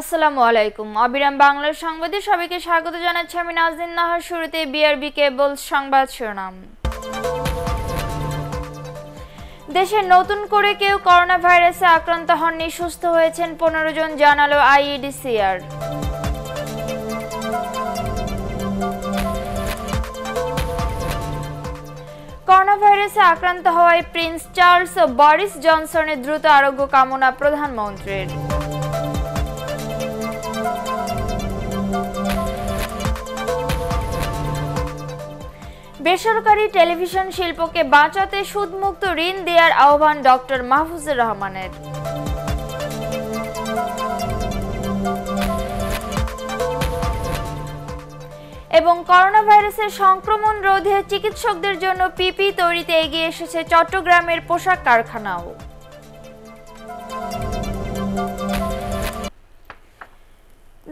আসসালামু আলাইকুম অবিরাম বাংলার সংবাদে সবাইকে স্বাগত জানাচ্ছি আমি নাজদিন নাহার শুরুতে বিআরবি কেবল সংবাদ শিরোনাম দেশে নতুন করে কেউ করোনা ভাইরাসে আক্রান্ত হননি সুস্থ হয়েছেন পনেরো জন জানালো আইইডিসিআর e করোনা ভাইরাসে আক্রান্ত হওয়ায় প্রিন্স চার্লস ও বরিস জনসনের দ্রুত আরোগ্য কামনা প্রধানমন্ত্রীর বেসরকারি টেলিভিশন শিল্পকে বাঁচাতে সুদমুক্ত ঋণ দেওয়ার আহ্বান ডক্টর মাহফুজুর রহমানের এবং করোনা ভাইরাসের সংক্রমণ রোধে চিকিৎসকদের জন্য পিপি তৈরিতে এগিয়ে এসেছে চট্টগ্রামের পোশাক কারখানাও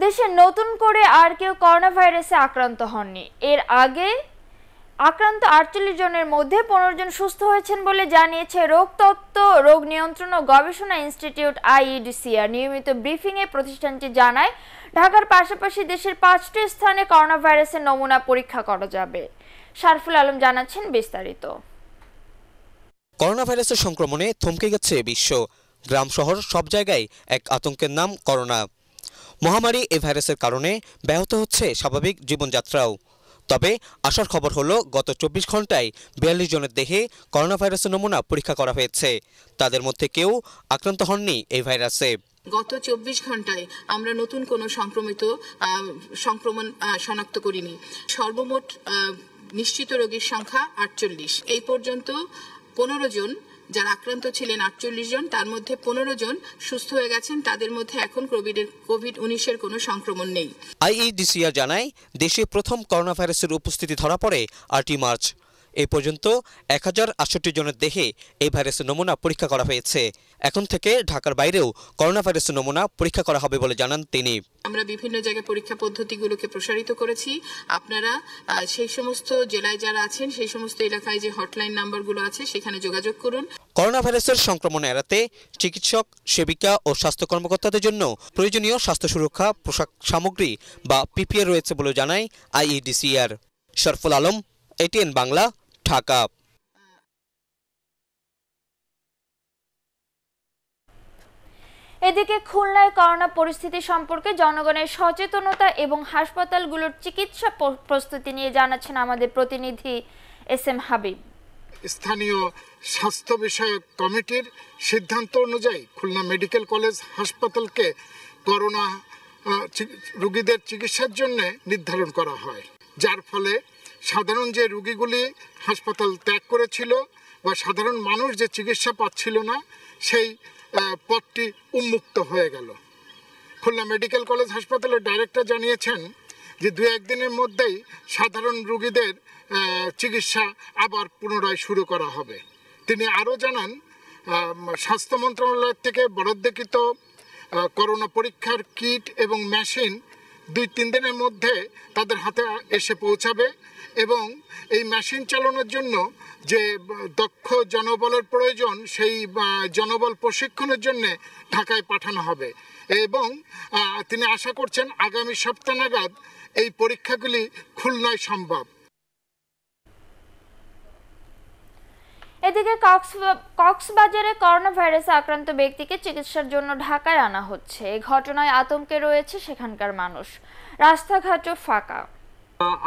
দেশে নতুন করে আর কেউ করোনা ভাইরাসে আক্রান্ত হননি এর আগে আক্রান্ত আটচল্লিশ জনের মধ্যে পনেরো জন সুস্থ হয়েছেন বলে জানিয়েছে রোগতত্ত্ব রোগ নিয়ন্ত্রণ ও গবেষণা ইনস্টিটিউট আইইডিসিআর নিয়মিত এ প্রতিষ্ঠানটি জানায় ঢাকার পাশাপাশি দেশের পাঁচটি স্থানে করোনা ভাইরাসের নমুনা পরীক্ষা করা যাবে সারফুল আলম জানাচ্ছেন বিস্তারিত করোনা ভাইরাসের সংক্রমণে থমকে গেছে বিশ্ব গ্রাম শহর সব জায়গায় এক আতঙ্কের নাম করোনা মহামারী এ ভাইরাসের কারণে ব্যাহত হচ্ছে স্বাভাবিক জীবনযাত্রাও তবে আসার খবর হলো গত চব্বিশ ঘন্টায় বিয়াল্লিশ জনের দেহে করোনা ভাইরাসের নমুনা পরীক্ষা করা হয়েছে তাদের মধ্যে কেউ আক্রান্ত হননি এই ভাইরাসে গত চব্বিশ ঘন্টায় আমরা নতুন কোনো সংক্রমিত সংক্রমণ শনাক্ত করিনি সর্বমোট নিশ্চিত রোগীর সংখ্যা আটচল্লিশ এই পর্যন্ত পনেরো জন যারা আক্রান্ত ছিলেন আটচল্লিশ জন তার মধ্যে পনেরো জন সুস্থ হয়ে গেছেন তাদের মধ্যে এখন কোভিডের কোভিড উনিশের কোনো সংক্রমণ নেই আইইডিসিআর জানায় দেশে প্রথম করোনা ভাইরাসের উপস্থিতি ধরা পড়ে আটই মার্চ এ পর্যন্ত এক হাজার আটষট্টি জনের দেহে এই ভাইরাসের নমুনা পরীক্ষা করা হয়েছে এখন থেকে ঢাকার বাইরেও করোনা ভাইরাসের নমুনা পরীক্ষা করা হবে বলে জানান তিনি আমরা বিভিন্ন জায়গায় পরীক্ষা পদ্ধতিগুলোকে প্রসারিত করেছি আপনারা সেই সমস্ত জেলায় যারা আছেন সেই সমস্ত এলাকায় যে হটলাইন নাম্বারগুলো আছে সেখানে যোগাযোগ করুন করোনা ভাইরাসের সংক্রমণ এড়াতে চিকিৎসক সেবিকা ও স্বাস্থ্য কর্মকর্তাদের জন্য প্রয়োজনীয় স্বাস্থ্য সুরক্ষা পোশাক সামগ্রী বা পিপিএ রয়েছে বলে জানায় আইইডিসিআর শরফুল আলম এটিএন বাংলা ঢাকা এদিকে খুলনায় করোনা পরিস্থিতি সম্পর্কে জনগণের সচেতনতা এবং হাসপাতালগুলোর চিকিৎসা প্রস্তুতি নিয়ে জানাচ্ছেন আমাদের প্রতিনিধি এস এম হাবিব স্থানীয় স্বাস্থ্য বিষয়ক কমিটির সিদ্ধান্ত অনুযায়ী খুলনা মেডিকেল কলেজ হাসপাতালকে করোনা রোগীদের চিকিৎসার জন্য নির্ধারণ করা হয় যার ফলে সাধারণ যে রুগীগুলি হাসপাতাল ত্যাগ করেছিল বা সাধারণ মানুষ যে চিকিৎসা পাচ্ছিল না সেই পথটি উন্মুক্ত হয়ে গেল খুলনা মেডিকেল কলেজ হাসপাতালের ডাইরেক্টর জানিয়েছেন যে দু একদিনের মধ্যেই সাধারণ রুগীদের চিকিৎসা আবার পুনরায় শুরু করা হবে তিনি আরও জানান স্বাস্থ্য মন্ত্রণালয়ের থেকে বরাদ্দকৃত করোনা পরীক্ষার কিট এবং মেশিন দুই তিন দিনের মধ্যে তাদের হাতে এসে পৌঁছাবে এবং এই মেশিন চালানোর জন্য যে দক্ষ জনবলের প্রয়োজন সেই জনবল প্রশিক্ষণের জন্য ঢাকায় পাঠানো হবে এবং তিনি আশা করছেন আগামী সপ্তাহ নাগাদ এই পরীক্ষাগুলি খুলনায় সম্ভব এদিকে কক্সবাজারে করোনা ভাইরাসে আক্রান্ত ব্যক্তিকে চিকিৎসার জন্য ঢাকায় আনা হচ্ছে এই ঘটনায় আতঙ্কে রয়েছে সেখানকার মানুষ রাস্তাঘাটও ফাঁকা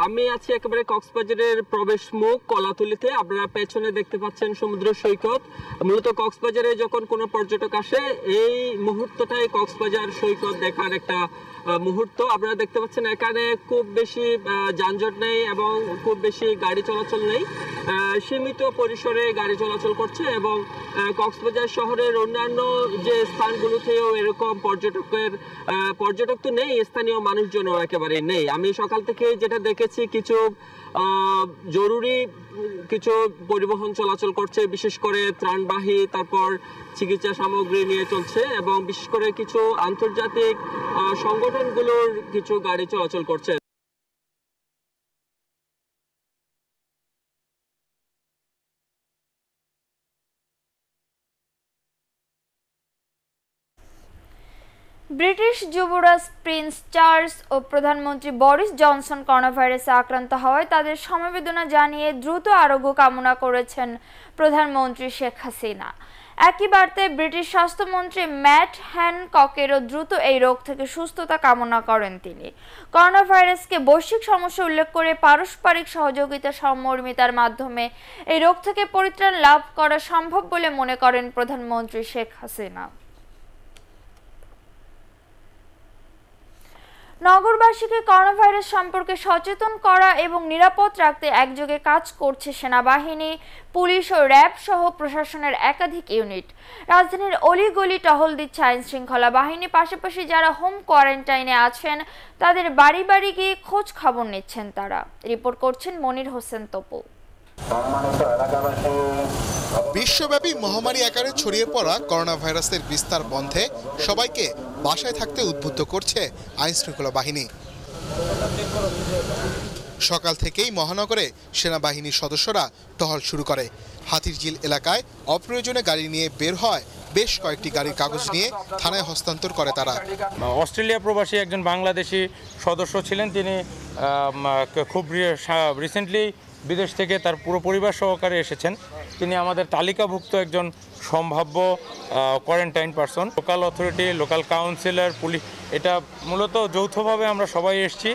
আমি আছি একেবারে কক্সবাজারের প্রবেশ মুখ কলাতুলিতে আপনারা পেছনে দেখতে পাচ্ছেন সমুদ্র সৈকত মূলত কক্সবাজারে যখন কোনো পর্যটক আসে এই মুহূর্তটাই কক্সবাজার সৈকত দেখার একটা মুহূর্ত আপনারা দেখতে পাচ্ছেন এখানে খুব বেশি যানজট নেই এবং খুব বেশি গাড়ি চলাচল নেই সীমিত পরিসরে গাড়ি চলাচল করছে এবং কক্সবাজার শহরের অন্যান্য যে স্থানগুলোতেও এরকম পর্যটকের পর্যটক তো নেই স্থানীয় মানুষজনও একেবারে নেই আমি সকাল থেকে যেটা দেখেছি কিছু জরুরি কিছু পরিবহন চলাচল করছে বিশেষ করে ত্রাণবাহী তারপর চিকিৎসা সামগ্রী নিয়ে চলছে এবং বিশেষ করে কিছু আন্তর্জাতিক সংগঠনগুলোর কিছু গাড়ি চলাচল করছে ব্রিটিশ যুবরাজ প্রিন্স চার্লস ও প্রধানমন্ত্রী বরিস জনসন করোনাভাইরাসে আক্রান্ত হওয়ায় তাদের সমবেদনা জানিয়ে দ্রুত আরোগ্য কামনা করেছেন প্রধানমন্ত্রী শেখ হাসিনা একই বার্তে ব্রিটিশ স্বাস্থ্যমন্ত্রী ম্যাট ককেরও দ্রুত এই রোগ থেকে সুস্থতা কামনা করেন তিনি করোনা ভাইরাসকে বৈশ্বিক সমস্যা উল্লেখ করে পারস্পরিক সহযোগিতা সমর্মিতার মাধ্যমে এই রোগ থেকে পরিত্রাণ লাভ করা সম্ভব বলে মনে করেন প্রধানমন্ত্রী শেখ হাসিনা নগরবাসীকে করোনাভাইরাস সম্পর্কে সচেতন করা এবং নিরাপদ রাখতে একযোগে কাজ করছে সেনাবাহিনী পুলিশ ও র্যাব সহ প্রশাসনের একাধিক ইউনিট রাজধানীর অলিগলি টহল দিচ্ছে আইন শৃঙ্খলা বাহিনী পাশাপাশি যারা হোম কোয়ারেন্টাইনে আছেন তাদের বাড়ি বাড়ি গিয়ে খোঁজ খবর নিচ্ছেন তারা রিপোর্ট করছেন মনির হোসেন তপু বিশ্বব্যাপী মহামারী আকারে ছড়িয়ে পড়া করোনা ভাইরাসের বিস্তার বন্ধে সবাইকে বাসায় থাকতে উদ্বুদ্ধ করছে আইনশৃঙ্খলা বাহিনী সকাল থেকেই মহানগরে সেনাবাহিনীর সদস্যরা টহল শুরু করে হাতিরঝিল এলাকায় অপ্রয়োজনে গাড়ি নিয়ে বের হয় বেশ কয়েকটি গাড়ির কাগজ নিয়ে থানায় হস্তান্তর করে তারা অস্ট্রেলিয়া প্রবাসী একজন বাংলাদেশি সদস্য ছিলেন তিনি খুব রিসেন্টলি বিদেশ থেকে তার পুরো পরিবার সহকারে এসেছেন তিনি আমাদের তালিকাভুক্ত একজন সম্ভাব্য quarantine person local authority local councillor police এটা মূলত যৌথভাবে আমরা সবাই এসেছি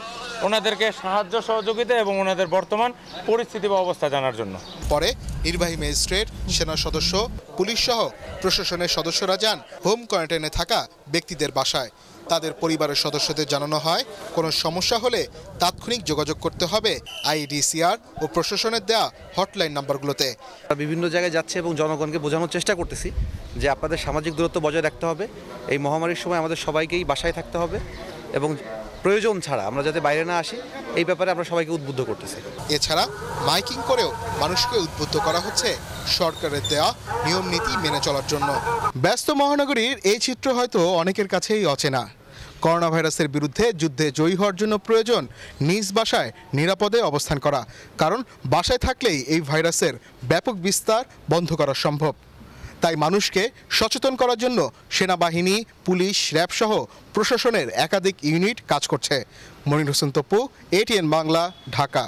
ওনাদেরকে সাহায্য সহযোগিতা এবং ওনাদের বর্তমান পরিস্থিতি বা অবস্থা জানার জন্য পরে নির্বাহী ম্যাজিস্ট্রেট সেনা সদস্য পুলিশ সহ প্রশাসনের সদস্যরা যান হোম কোয়ারেন্টাইনে থাকা ব্যক্তিদের বাসায় তাদের পরিবারের সদস্যদের জানানো হয় কোনো সমস্যা হলে তাৎক্ষণিক যোগাযোগ করতে হবে আইডিসিআর ও প্রশাসনের দেয়া হটলাইন নাম্বারগুলোতে বিভিন্ন জায়গায় যাচ্ছে এবং জনগণকে বোঝানোর চেষ্টা করতেছি যে আপনাদের সামাজিক দূরত্ব বজায় রাখতে হবে এই মহামারীর সময় আমাদের সবাইকেই বাসায় থাকতে হবে এবং প্রয়োজন ছাড়া আমরা যাতে বাইরে না আসি এই ব্যাপারে আমরা সবাইকে উদ্বুদ্ধ করতেছি এছাড়া মাইকিং করেও মানুষকে উদ্বুদ্ধ করা হচ্ছে সরকারের দেওয়া নিয়ম নীতি মেনে চলার জন্য ব্যস্ত মহানগরীর এই চিত্র হয়তো অনেকের কাছেই অচেনা করোনা ভাইরাসের বিরুদ্ধে যুদ্ধে জয়ী হওয়ার জন্য প্রয়োজন নিজ বাসায় নিরাপদে অবস্থান করা কারণ বাসায় থাকলেই এই ভাইরাসের ব্যাপক বিস্তার বন্ধ করা সম্ভব তাই মানুষকে সচেতন করার জন্য সেনাবাহিনী পুলিশ র্যাব সহ প্রশাসনের একাধিক ইউনিট কাজ করছে মনির হোসেন তপু এটিএন বাংলা ঢাকা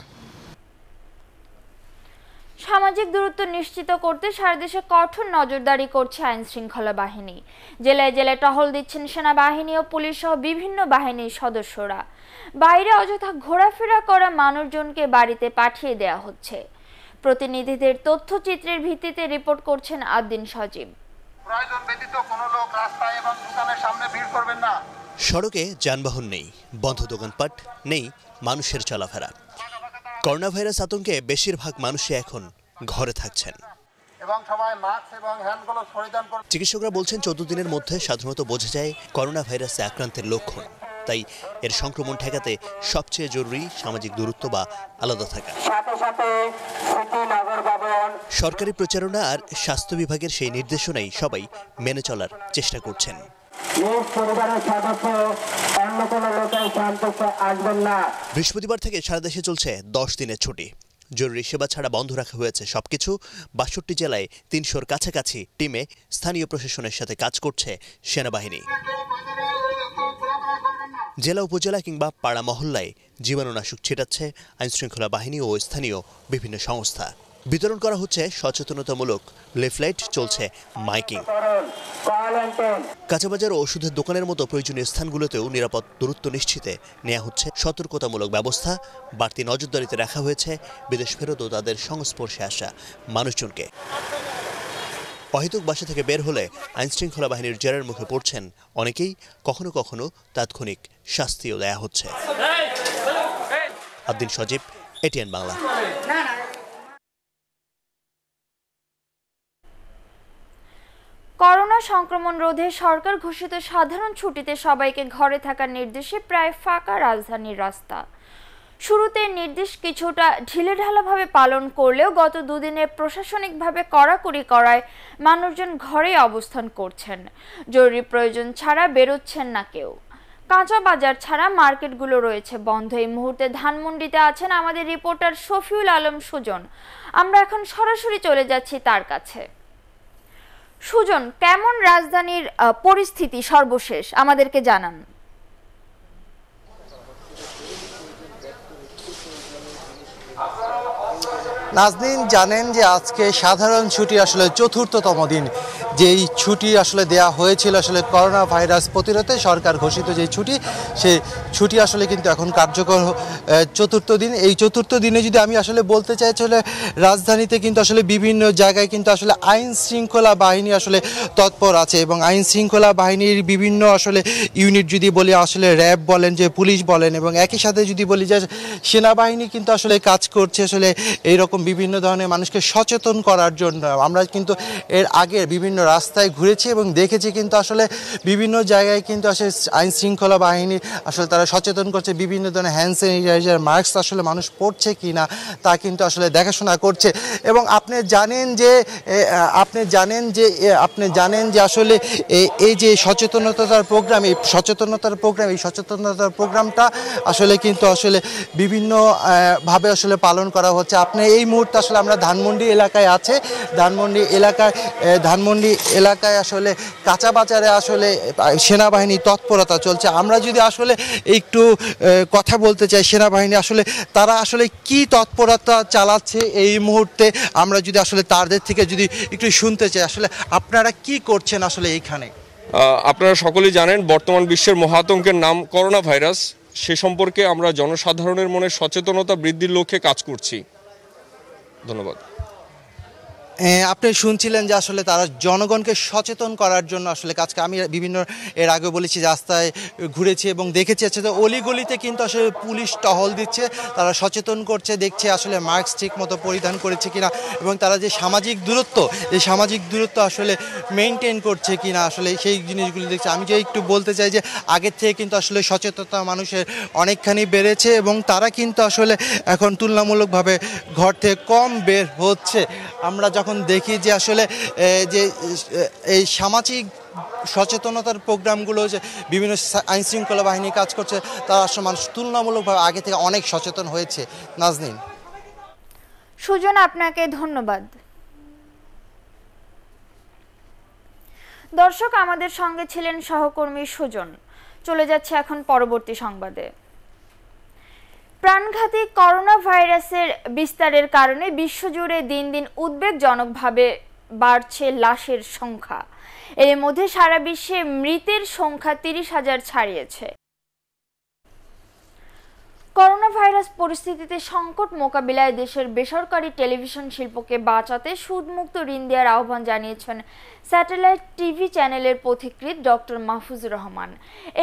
সামাজিক দূরত্ব নিশ্চিত করতে সারা দেশে কঠোর নজরদারি করছে আইন শৃঙ্খলা বাহিনী জেলায় জেলায় টহল দিচ্ছেন সেনাবাহিনী ও পুলিশ সহ বিভিন্ন বাহিনীর সদস্যরা বাইরে অযথা ঘোরাফেরা করা মানুষজনকে বাড়িতে পাঠিয়ে দেয়া হচ্ছে প্রতিনিধিদের তথ্যচিত্রের ভিত্তিতে রিপোর্ট করছেন আদ্দিন সজীব সড়কে যানবাহন নেই বন্ধ দোকানপাট নেই মানুষের চলাফেরা করোনা ভাইরাস আতঙ্কে বেশিরভাগ মানুষই এখন ঘরে থাকছেন চিকিৎসকরা বলছেন চোদ্দ দিনের মধ্যে সাধারণত বোঝা যায় করোনা ভাইরাসে আক্রান্তের লক্ষণ তাই এর সংক্রমণ ঠেকাতে সবচেয়ে জরুরি সামাজিক দূরত্ব বা আলাদা থাকা সরকারি প্রচারণা আর স্বাস্থ্য বিভাগের সেই নির্দেশনাই সবাই মেনে চলার চেষ্টা করছেন বৃহস্পতিবার থেকে সারা দেশে চলছে দশ দিনের ছুটি জরুরি সেবা ছাড়া বন্ধ রাখা হয়েছে সবকিছু বাষট্টি জেলায় তিনশোর কাছাকাছি টিমে স্থানীয় প্রশাসনের সাথে কাজ করছে সেনাবাহিনী জেলা উপজেলা কিংবা পাড়া মহল্লায় জীবাণুনাশক ছিটাচ্ছে আইনশৃঙ্খলা বাহিনী ও স্থানীয় বিভিন্ন সংস্থা বিতরণ করা হচ্ছে সচেতনতামূলক লেফলাইট চলছে মাইকিং কাঁচাবাজার বাজার ওষুধের দোকানের মতো প্রয়োজনীয় স্থানগুলোতেও নিরাপদ দূরত্ব নিশ্চিতে নেওয়া হচ্ছে সতর্কতামূলক ব্যবস্থা বাড়তি নজরদারিতে রাখা হয়েছে বিদেশ ফেরত ও তাদের সংস্পর্শে আসা মানুষজনকে অহেতুক বাসা থেকে বের হলে আইনশৃঙ্খলা বাহিনীর জেরার মুখে পড়ছেন অনেকেই কখনো কখনো তাৎক্ষণিক শাস্তিও দেয়া হচ্ছে আব্দুল সজীব এটিএন বাংলা করোনা সংক্রমণ রোধে সরকার ঘোষিত সাধারণ ছুটিতে সবাইকে ঘরে থাকার নির্দেশে প্রায় ফাঁকা রাজধানীর রাস্তা শুরুতে নির্দেশ কিছুটা ঢিলেঢালাভাবে পালন করলেও গত দুদিনে প্রশাসনিকভাবে কড়াকড়ি করায় মানুষজন ঘরে অবস্থান করছেন জরুরি প্রয়োজন ছাড়া বেরোচ্ছেন না কেউ কাঁচা বাজার ছাড়া মার্কেটগুলো রয়েছে বন্ধ এই মুহূর্তে ধানমন্ডিতে আছেন আমাদের রিপোর্টার শফিউল আলম সুজন আমরা এখন সরাসরি চলে যাচ্ছি তার কাছে সুজন কেমন রাজধানীর পরিস্থিতি সর্বশেষ আমাদেরকে জানান নাজনীন জানেন যে আজকে সাধারণ ছুটি আসলে চতুর্থতম দিন যেই ছুটি আসলে দেয়া হয়েছিল আসলে করোনা ভাইরাস প্রতিরোধে সরকার ঘোষিত যে ছুটি সেই ছুটি আসলে কিন্তু এখন কার্যকর চতুর্থ দিন এই চতুর্থ দিনে যদি আমি আসলে বলতে চাই আসলে রাজধানীতে কিন্তু আসলে বিভিন্ন জায়গায় কিন্তু আসলে আইন শৃঙ্খলা বাহিনী আসলে তৎপর আছে এবং আইন শৃঙ্খলা বাহিনীর বিভিন্ন আসলে ইউনিট যদি বলি আসলে র্যাব বলেন যে পুলিশ বলেন এবং একই সাথে যদি বলি যে সেনাবাহিনী কিন্তু আসলে কাজ করছে আসলে এইরকম বিভিন্ন ধরনের মানুষকে সচেতন করার জন্য আমরা কিন্তু এর আগে বিভিন্ন রাস্তায় ঘুরেছি এবং দেখেছি কিন্তু আসলে বিভিন্ন জায়গায় কিন্তু আসলে আইন শৃঙ্খলা বাহিনী আসলে তারা সচেতন করছে বিভিন্ন ধরনের হ্যান্ড স্যানিটাইজার মাস্ক আসলে মানুষ পড়ছে কি না তা কিন্তু আসলে দেখাশোনা করছে এবং আপনি জানেন যে আপনি জানেন যে আপনি জানেন যে আসলে এই যে সচেতনতার প্রোগ্রাম এই সচেতনতার প্রোগ্রাম এই সচেতনতার প্রোগ্রামটা আসলে কিন্তু আসলে বিভিন্ন ভাবে আসলে পালন করা হচ্ছে আপনি এই মুহূর্তে আসলে আমরা ধানমন্ডি এলাকায় আছে ধানমন্ডি এলাকায় ধানমন্ডি এলাকায় আসলে কাঁচা বাজারে আসলে সেনাবাহিনী তৎপরতা চলছে আমরা যদি আসলে একটু কথা বলতে চাই সেনাবাহিনী আসলে তারা আসলে কি তৎপরতা চালাচ্ছে এই মুহূর্তে আমরা যদি আসলে তাদের থেকে যদি একটু শুনতে চাই আসলে আপনারা কি করছেন আসলে এইখানে আপনারা সকলেই জানেন বর্তমান বিশ্বের মহাতঙ্কের নাম করোনা ভাইরাস সে সম্পর্কে আমরা জনসাধারণের মনে সচেতনতা বৃদ্ধির লক্ষ্যে কাজ করছি ধন্যবাদ আপনি শুনছিলেন যে আসলে তারা জনগণকে সচেতন করার জন্য আসলে কাজকে আমি বিভিন্ন এর আগে বলেছি রাস্তায় ঘুরেছি এবং দেখেছি আছে তো অলিগলিতে কিন্তু আসলে পুলিশ টহল দিচ্ছে তারা সচেতন করছে দেখছে আসলে মাস্ক ঠিক মতো পরিধান করেছে কিনা এবং তারা যে সামাজিক দূরত্ব এই সামাজিক দূরত্ব আসলে মেনটেন করছে কিনা আসলে সেই জিনিসগুলি দেখছে আমি যে একটু বলতে চাই যে আগের থেকে কিন্তু আসলে সচেতনতা মানুষের অনেকখানি বেড়েছে এবং তারা কিন্তু আসলে এখন তুলনামূলকভাবে ঘর থেকে কম বের হচ্ছে আমরা যখন দেখি যে আসলে যে এই সামাজিক সচেতনতার প্রোগ্রামগুলো যে বিভিন্ন আইনশৃঙ্খলা বাহিনী কাজ করছে তারা আসলে মানুষ তুলনামূলকভাবে আগে থেকে অনেক সচেতন হয়েছে নাজনীন সুজন আপনাকে ধন্যবাদ দর্শক আমাদের সঙ্গে ছিলেন সহকর্মী সুজন চলে যাচ্ছে এখন পরবর্তী সংবাদে প্রাণঘাতী করোনা ভাইরাসের বিস্তারের কারণে বিশ্বজুড়ে দিন দিন উদ্বেগজনকভাবে বাড়ছে লাশের সংখ্যা এর মধ্যে সারা বিশ্বে মৃতের সংখ্যা তিরিশ হাজার ছাড়িয়েছে করোনা ভাইরাস পরিস্থিতিতে সংকট মোকাবিলায় দেশের বেসরকারি টেলিভিশন শিল্পকে বাঁচাতে সুদমুক্ত ঋণ দেওয়ার আহ্বান জানিয়েছেন স্যাটেলাইট টিভি চ্যানেলের পথিকৃত ডক্টর মাহফুজ রহমান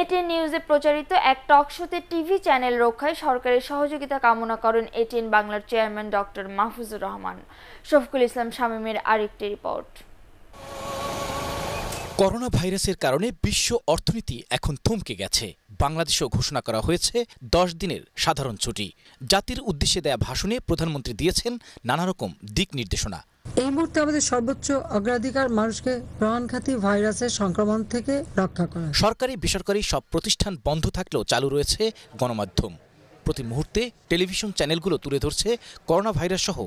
এটি নিউজে প্রচারিত এক টকশোতে টিভি চ্যানেল রক্ষায় সরকারের সহযোগিতা কামনা করেন এটিএন বাংলার চেয়ারম্যান ডক্টর মাহফুজুর রহমান শফিকুল ইসলাম শামীমের আরেকটি রিপোর্ট করোনা ভাইরাসের কারণে বিশ্ব অর্থনীতি এখন থমকে গেছে বাংলাদেশেও ঘোষণা করা হয়েছে দশ দিনের সাধারণ ছুটি জাতির উদ্দেশ্যে দেয়া ভাষণে প্রধানমন্ত্রী দিয়েছেন নানা রকম দিক নির্দেশনা এই মুহূর্তে আমাদের সর্বোচ্চ অগ্রাধিকার মানুষকে প্রাণঘাতী ভাইরাসের সংক্রমণ থেকে রক্ষা করা সরকারি বেসরকারি সব প্রতিষ্ঠান বন্ধ থাকলেও চালু রয়েছে গণমাধ্যম প্রতি মুহূর্তে টেলিভিশন চ্যানেলগুলো তুলে ধরছে করোনা ভাইরাস সহ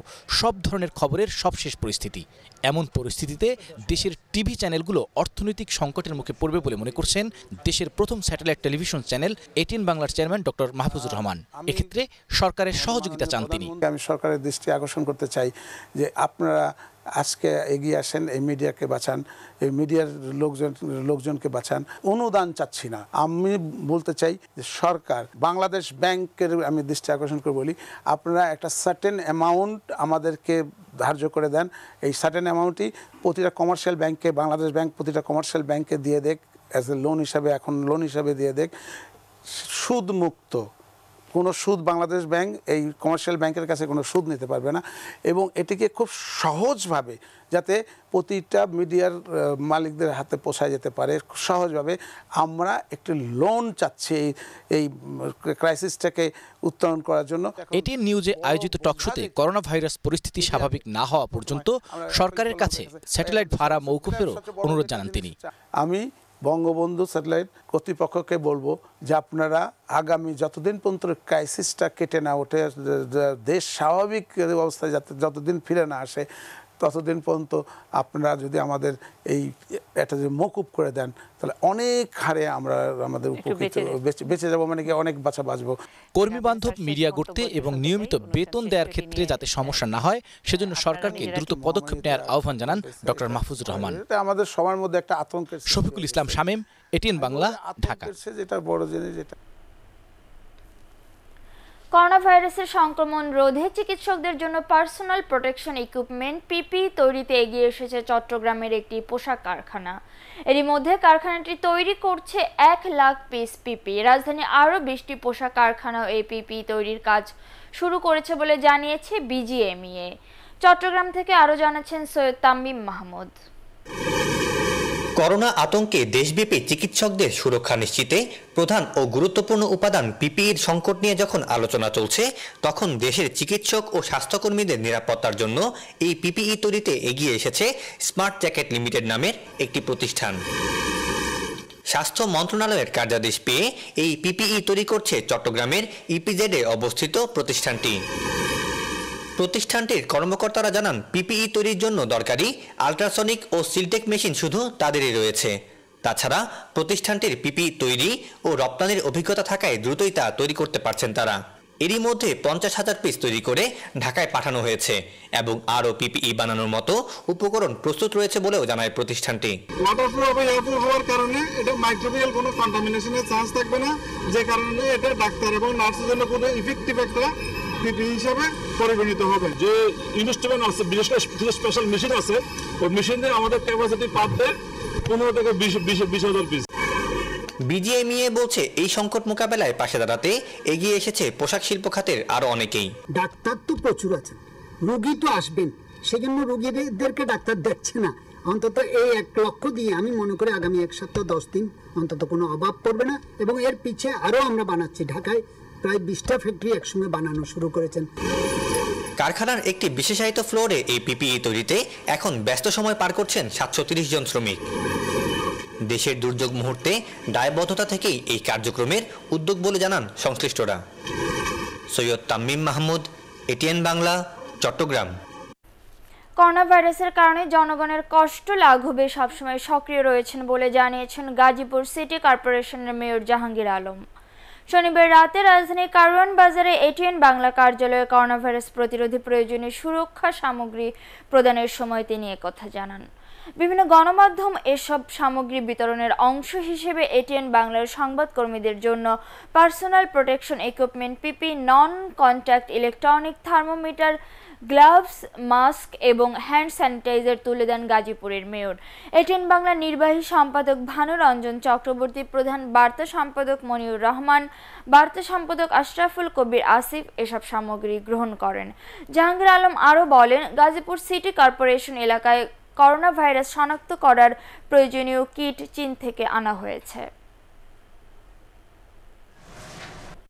সব ধরনের খবরের সবশেষ পরিস্থিতি এমন পরিস্থিতিতে দেশের টিভি চ্যানেলগুলো অর্থনৈতিক সংকটের মুখে পড়বে বলে মনে করছেন দেশের প্রথম স্যাটেলাইট টেলিভিশন চ্যানেল এটিএন বাংলার চেয়ারম্যান ডক্টর মাহফুজুর রহমান এক্ষেত্রে সরকারের সহযোগিতা চান তিনি আমি সরকারের দৃষ্টি আকর্ষণ করতে চাই যে আপনারা আজকে এগিয়ে আসেন এই মিডিয়াকে বাঁচান এই মিডিয়ার লোকজন লোকজনকে বাঁচান অনুদান চাচ্ছি না আমি বলতে চাই যে সরকার বাংলাদেশ ব্যাংকের আমি দৃষ্টি আকর্ষণ করে বলি আপনারা একটা সার্টেন অ্যামাউন্ট আমাদেরকে ধার্য করে দেন এই সার্টেন অ্যামাউন্টই প্রতিটা কমার্শিয়াল ব্যাংকে বাংলাদেশ ব্যাংক প্রতিটা কমার্শিয়াল ব্যাংকে দিয়ে দেখ অ্যাজ এ লোন হিসাবে এখন লোন হিসাবে দিয়ে দেখ সুদমুক্ত কোনো সুদ বাংলাদেশ ব্যাংক এই কমার্শিয়াল ব্যাংকের কাছে কোনো সুদ নিতে পারবে না এবং এটিকে খুব সহজভাবে যাতে প্রতিটা মিডিয়ার মালিকদের হাতে পোষায় যেতে পারে সহজভাবে আমরা একটি লোন চাচ্ছি এই এই ক্রাইসিসটাকে উত্তরণ করার জন্য এটিএন নিউজে আয়োজিত টকশোতে করোনা ভাইরাস পরিস্থিতি স্বাভাবিক না হওয়া পর্যন্ত সরকারের কাছে স্যাটেলাইট ভাড়া মৌকুফেরও অনুরোধ জানান তিনি আমি বঙ্গবন্ধু স্যাটেলাইট কর্তৃপক্ষকে বলবো যে আপনারা আগামী যতদিন পর্যন্ত ক্রাইসিসটা কেটে না ওঠে দেশ স্বাভাবিক অবস্থায় যাতে যতদিন ফিরে না আসে ততদিন পর্যন্ত আপনারা যদি আমাদের এই এটা যদি মকুব করে দেন তাহলে অনেক হারে আমরা আমাদের উপকৃত বেঁচে যাবো মানে কি অনেক বাঁচা বাঁচবো কর্মী বান্ধব মিডিয়া গড়তে এবং নিয়মিত বেতন দেওয়ার ক্ষেত্রে যাতে সমস্যা না হয় সেজন্য সরকারকে দ্রুত পদক্ষেপ নেওয়ার আহ্বান জানান ডক্টর মাহফুজুর রহমান আমাদের সবার মধ্যে একটা আতঙ্কের শফিকুল ইসলাম শামীম এটিএন বাংলা ঢাকা যেটা বড় জিনিস যেটা করোনা ভাইরাসের সংক্রমণ রোধে চিকিৎসকদের জন্য পার্সোনাল প্রোটেকশন ইকুইপমেন্ট পিপি তৈরিতে এগিয়ে এসেছে চট্টগ্রামের একটি পোশাক কারখানা এরই মধ্যে কারখানাটি তৈরি করছে এক লাখ পিস পিপি রাজধানী আরও বিশটি পোশাক কারখানাও এই পিপি তৈরির কাজ শুরু করেছে বলে জানিয়েছে বিজিএমইএ চট্টগ্রাম থেকে আরও জানাচ্ছেন সৈয়দ তামিম মাহমুদ করোনা আতঙ্কে দেশব্যাপী চিকিৎসকদের সুরক্ষা নিশ্চিতে প্রধান ও গুরুত্বপূর্ণ উপাদান পিপিএর সংকট নিয়ে যখন আলোচনা চলছে তখন দেশের চিকিৎসক ও স্বাস্থ্যকর্মীদের নিরাপত্তার জন্য এই পিপিই তৈরিতে এগিয়ে এসেছে স্মার্ট জ্যাকেট লিমিটেড নামের একটি প্রতিষ্ঠান স্বাস্থ্য মন্ত্রণালয়ের কার্যাদেশ পেয়ে এই পিপিই তৈরি করছে চট্টগ্রামের ইপিজেডে অবস্থিত প্রতিষ্ঠানটি প্রতিষ্ঠানটির কর্মকর্তারা জানান পিপিই তৈরির জন্য দরকারি আল্ট্রাসনিক ও সিলটেক মেশিন শুধু তাদেরই রয়েছে তাছাড়া প্রতিষ্ঠানটির পিপি তৈরি ও রপ্তানির অভিজ্ঞতা থাকায় দ্রুতই তা তৈরি করতে পারছেন তারা এরই মধ্যে পঞ্চাশ হাজার পিস তৈরি করে ঢাকায় পাঠানো হয়েছে এবং আরও পিপিই বানানোর মতো উপকরণ প্রস্তুত রয়েছে বলেও জানায় প্রতিষ্ঠানটি হওয়ার কারণে এটা মাইক্রোবিয়াল কোনো কন্টামিনেশনের চান্স থাকবে না যে কারণে এটা ডাক্তার এবং নার্সের জন্য কোনো ইফেক্টিভ একটা ভিত্তি হিসাবে পরিগণিত হবে যে আছে বিশেষ করে স্পেশাল মেশিন আছে ওই মেশিন দিয়ে আমাদের ক্যাপাসিটি পার ডে পনেরো থেকে বিশ বিশ হাজার পিস বিজিএমইএ e বলছে এই সংকট মোকাবেলায় পাশে দাঁড়াতে এগিয়ে এসেছে পোশাক শিল্প খাতের আরো অনেকেই ডাক্তার তো প্রচুর আছে রোগী তো আসবেন সেজন্য রোগীদেরকে ডাক্তার দেখছে না অন্তত এই এক লক্ষ দিয়ে আমি মনে করি আগামী এক সপ্তাহ দশ দিন অন্তত কোনো অভাব পড়বে না এবং এর পিছিয়ে আরও আমরা বানাচ্ছি ঢাকায় প্রায় বিশটা ফ্যাক্টরি একসঙ্গে বানানো শুরু করেছেন কারখানার একটি বিশেষায়িত ফ্লোরে এই পিপিই e তৈরিতে এখন ব্যস্ত সময় পার করছেন সাতশো জন শ্রমিক দেশের দুর্যোগ মুহূর্তে দায়বদ্ধতা থেকেই এই কার্যক্রমের উদ্যোগ বলে জানান সংশ্লিষ্টরা সৈয়দ তাম্মিম মাহমুদ এটিএন বাংলা চট্টগ্রাম করোনা ভাইরাসের কারণে জনগণের কষ্ট লাঘবে সবসময় সক্রিয় রয়েছেন বলে জানিয়েছেন গাজীপুর সিটি কর্পোরেশনের মেয়র জাহাঙ্গীর আলম শনিবার রাতে রাজধানীর কারওয়ান বাজারে এটিএন বাংলা কার্যালয়ে করোনাভাইরাস প্রতিরোধী প্রয়োজনীয় সুরক্ষা সামগ্রী প্রদানের সময় তিনি একথা জানান বিভিন্ন গণমাধ্যম এসব সামগ্রী বিতরণের অংশ হিসেবে এটিএন বাংলার সংবাদকর্মীদের জন্য personal protection equipment PP non contact electronic thermometer gloves mask এবং হ্যান্ড স্যানিটাইজার তুলে দেন গাজীপুরের মেয়র এটিএন বাংলা নির্বাহী সম্পাদক ভানুরঞ্জন চক্রবর্তী প্রধান বার্তা সম্পাদক মনিউর রহমান বার্তা সম্পাদক আশরাফুল কবির আসিফ এসব সামগ্রী গ্রহণ করেন জাহাঙ্গীর আলম আরও বলেন গাজীপুর সিটি কর্পোরেশন এলাকায় করোনা ভাইরাস শনাক্ত করার প্রয়োজনীয় কিট চীন থেকে আনা হয়েছে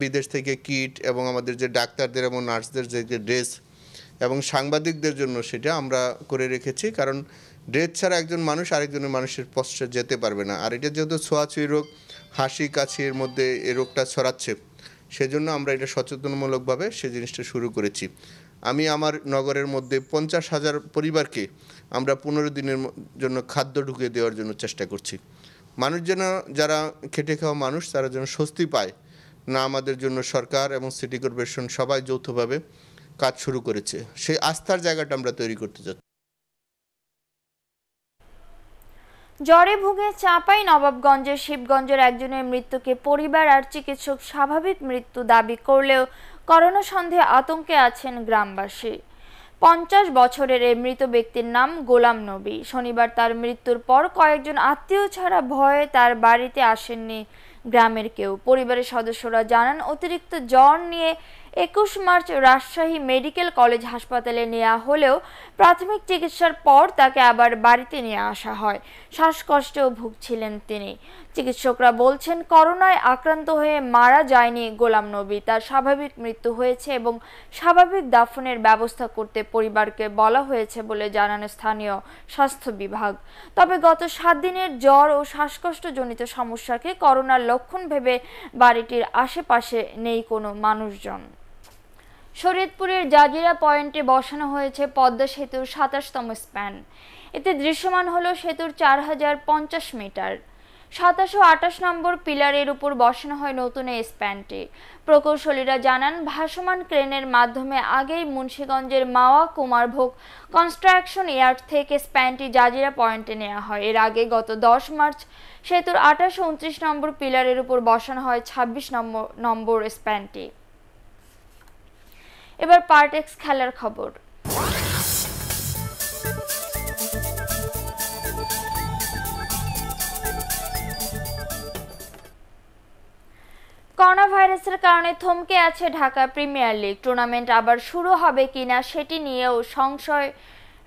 বিদেশ থেকে কিট এবং আমাদের যে ডাক্তারদের এবং নার্সদের যে ড্রেস এবং সাংবাদিকদের জন্য সেটা আমরা করে রেখেছি কারণ ড্রেস ছাড়া একজন মানুষ আরেকজনের মানুষের পশ্চে যেতে পারবে না আর এটা যেহেতু ছোঁয়াছুঁই রোগ হাসি কাছি এর মধ্যে এ রোগটা ছড়াচ্ছে সেজন্য আমরা এটা সচেতনমূলকভাবে সে জিনিসটা শুরু করেছি আমি আমার নগরের মধ্যে পঞ্চাশ হাজার পরিবারকে আমরা পনেরো দিনের জন্য খাদ্য ঢুকিয়ে দেওয়ার জন্য চেষ্টা করছি মানুষ যেন যারা খেটে খাওয়া মানুষ তারা যেন স্বস্তি পায় না আমাদের জন্য সরকার এবং সিটি কর্পোরেশন সবাই যৌথভাবে কাজ শুরু করেছে সেই আস্থার জায়গাটা আমরা তৈরি করতে যাচ্ছি জ্বরে ভুগে চাপাই নবাবগঞ্জের শিবগঞ্জের একজনের মৃত্যুকে পরিবার আর চিকিৎসক স্বাভাবিক মৃত্যু দাবি করলেও করোনা সন্দেহে আতঙ্কে আছেন গ্রামবাসী পঞ্চাশ বছরের এই মৃত ব্যক্তির নাম গোলাম নবী শনিবার তার মৃত্যুর পর কয়েকজন আত্মীয় ছাড়া ভয়ে তার বাড়িতে আসেননি গ্রামের কেউ পরিবারের সদস্যরা জানান অতিরিক্ত জ্বর নিয়ে একুশ মার্চ রাজশাহী মেডিকেল কলেজ হাসপাতালে নেওয়া হলেও প্রাথমিক চিকিৎসার পর তাকে আবার বাড়িতে নিয়ে আসা হয় শ্বাসকষ্টেও ভুগছিলেন তিনি চিকিৎসকরা বলছেন করোনায় আক্রান্ত হয়ে মারা যায়নি গোলাম নবী তার স্বাভাবিক মৃত্যু হয়েছে এবং স্বাভাবিক দাফনের ব্যবস্থা করতে পরিবারকে বলা হয়েছে বলে জানান স্থানীয় স্বাস্থ্য বিভাগ তবে গত সাত দিনের জ্বর ও শ্বাসকষ্টজনিত সমস্যাকে করোনার লক্ষণ ভেবে বাড়িটির আশেপাশে নেই কোনো মানুষজন শরীয়তপুরের জাজিরা পয়েন্টে বসানো হয়েছে পদ্মা সেতুর সাতাশতম স্প্যান এতে দৃশ্যমান হল সেতুর চার হাজার পঞ্চাশ মিটার সাতাশো আটাশ নম্বর পিলারের উপর বসানো হয় নতুন এই স্প্যানটি প্রকৌশলীরা জানান ভাসমান ক্রেনের মাধ্যমে আগেই মুন্সীগঞ্জের মাওয়া কুমারভোগ কনস্ট্রাকশন ইয়ার্ড থেকে স্প্যানটি জাজিরা পয়েন্টে নেওয়া হয় এর আগে গত দশ মার্চ সেতুর আঠাশো উনত্রিশ নম্বর পিলারের উপর বসানো হয় ছাব্বিশ নম্বর নম্বর স্প্যানটি এবার পার্টেক্স খেলার খবর করোনা ভাইরাসের কারণে থমকে আছে ঢাকা প্রিমিয়ার লিগ টুর্নামেন্ট আবার শুরু হবে কিনা সেটি নিয়েও সংশয়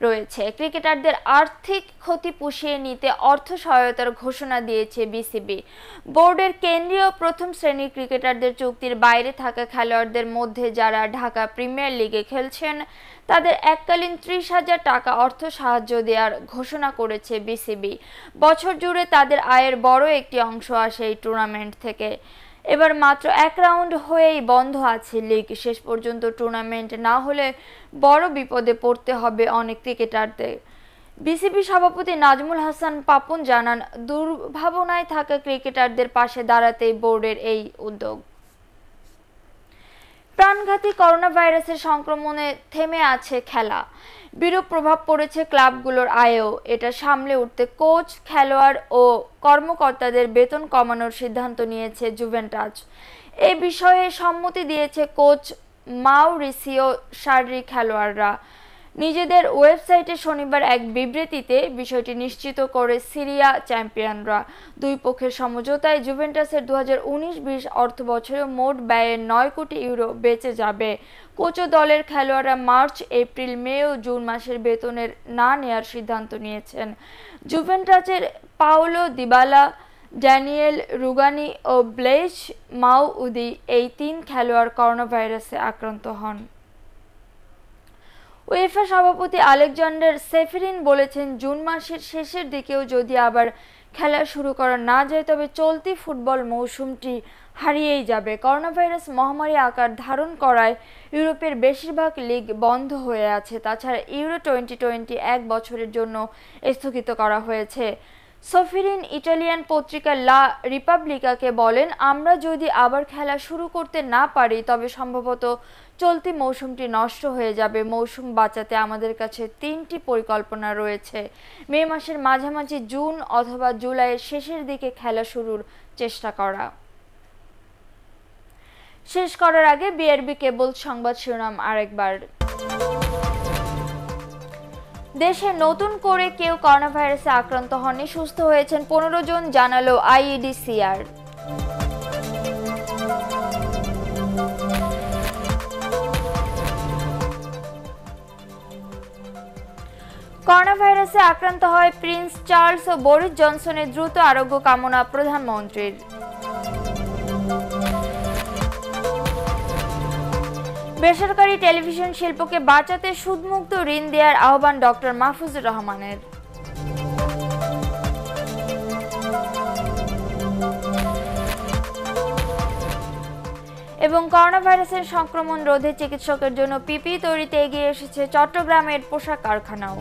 রয়েছে ক্রিকেটারদের আর্থিক ক্ষতি পুষিয়ে নিতে অর্থ সহায়তার ঘোষণা দিয়েছে বিসিবি বোর্ডের কেন্দ্রীয় প্রথম শ্রেণীর ক্রিকেটারদের চুক্তির বাইরে থাকা খেলোয়াড়দের মধ্যে যারা ঢাকা প্রিমিয়ার লিগে খেলছেন তাদের এককালীন ত্রিশ হাজার টাকা অর্থ সাহায্য দেওয়ার ঘোষণা করেছে বিসিবি বছর জুড়ে তাদের আয়ের বড় একটি অংশ আসে এই টুর্নামেন্ট থেকে এবার মাত্র এক রাউন্ড হয়েই বন্ধ আছে লিগ শেষ পর্যন্ত টুর্নামেন্ট না হলে বড় বিপদে পড়তে হবে অনেক ক্রিকেটারদের বিসিবি সভাপতি নাজমুল হাসান পাপন জানান দুর্ভাবনায় থাকা ক্রিকেটারদের পাশে দাঁড়াতে বোর্ডের এই উদ্যোগ প্রাণঘাতী করোনা ভাইরাসের সংক্রমণে থেমে আছে খেলা বিরূপ প্রভাব পড়েছে ক্লাবগুলোর আয়েও এটা সামলে উঠতে কোচ খেলোয়াড় ও কর্মকর্তাদের বেতন কমানোর সিদ্ধান্ত নিয়েছে জুভেন্টাজ এ বিষয়ে সম্মতি দিয়েছে কোচ মাও রিসিও শারীরিক খেলোয়াড়রা নিজেদের ওয়েবসাইটে শনিবার এক বিবৃতিতে বিষয়টি নিশ্চিত করে সিরিয়া চ্যাম্পিয়নরা দুই পক্ষের সমঝোতায় জুভেন্টাসের দু হাজার উনিশ বিশ অর্থ বছরে মোট ব্যয়ের নয় কোটি ইউরো বেঁচে যাবে কোচ দলের খেলোয়াড়রা মার্চ এপ্রিল মে ও জুন মাসের বেতনের না নেয়ার সিদ্ধান্ত নিয়েছেন জুভেন্টাসের পাওলো দিবালা ড্যানিয়েল রুগানি ও ব্লেজ উদি এই তিন খেলোয়াড় করোনাভাইরাসে আক্রান্ত হন উয়েফা সভাপতি আলেকজান্ডার সেফেরিন বলেছেন জুন মাসের শেষের দিকেও যদি আবার খেলা শুরু করা না যায় তবে চলতি ফুটবল মৌসুমটি হারিয়েই যাবে করোনাভাইরাস মহামারী আকার ধারণ করায় ইউরোপের বেশিরভাগ লিগ বন্ধ হয়ে আছে তাছাড়া ইউরো টোয়েন্টি টোয়েন্টি এক বছরের জন্য স্থগিত করা হয়েছে সফিরিন ইটালিয়ান পত্রিকা লা রিপাবলিকাকে বলেন আমরা যদি আবার খেলা শুরু করতে না পারি তবে সম্ভবত চলতি মৌসুমটি নষ্ট হয়ে যাবে মৌসুম বাঁচাতে আমাদের কাছে তিনটি পরিকল্পনা রয়েছে মে মাসের মাঝামাঝি জুন অথবা জুলাইয়ের শেষের দিকে খেলা শুরুর চেষ্টা করা শেষ করার আগে বিআরবি কেবল সংবাদ শিরোনাম আরেকবার দেশে নতুন করে কেউ করোনাভাইরাসে আক্রান্ত হননি সুস্থ হয়েছেন পনেরো জন জানালো আইইডিসিআর করোনাভাইরাসে আক্রান্ত হয় প্রিন্স চার্লস ও বোরিস জনসনের দ্রুত আরোগ্য কামনা প্রধানমন্ত্রীর বেসরকারি টেলিভিশন শিল্পকে বাঁচাতে সুদমুক্ত ঋণ দেওয়ার আহ্বান ডক্টর মাহফুজুর রহমানের এবং করোনা ভাইরাসের সংক্রমণ রোধে চিকিৎসকের জন্য পিপি তৈরিতে এগিয়ে এসেছে চট্টগ্রামের পোশাক কারখানাও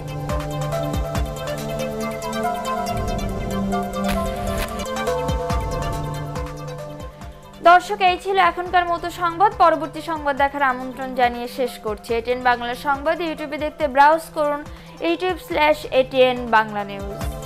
দর্শক এই ছিল এখনকার মতো সংবাদ পরবর্তী সংবাদ দেখার আমন্ত্রণ জানিয়ে শেষ করছি এটিএন বাংলা সংবাদ ইউটিউবে দেখতে ব্রাউজ করুন YouTube slash ATN Bangla news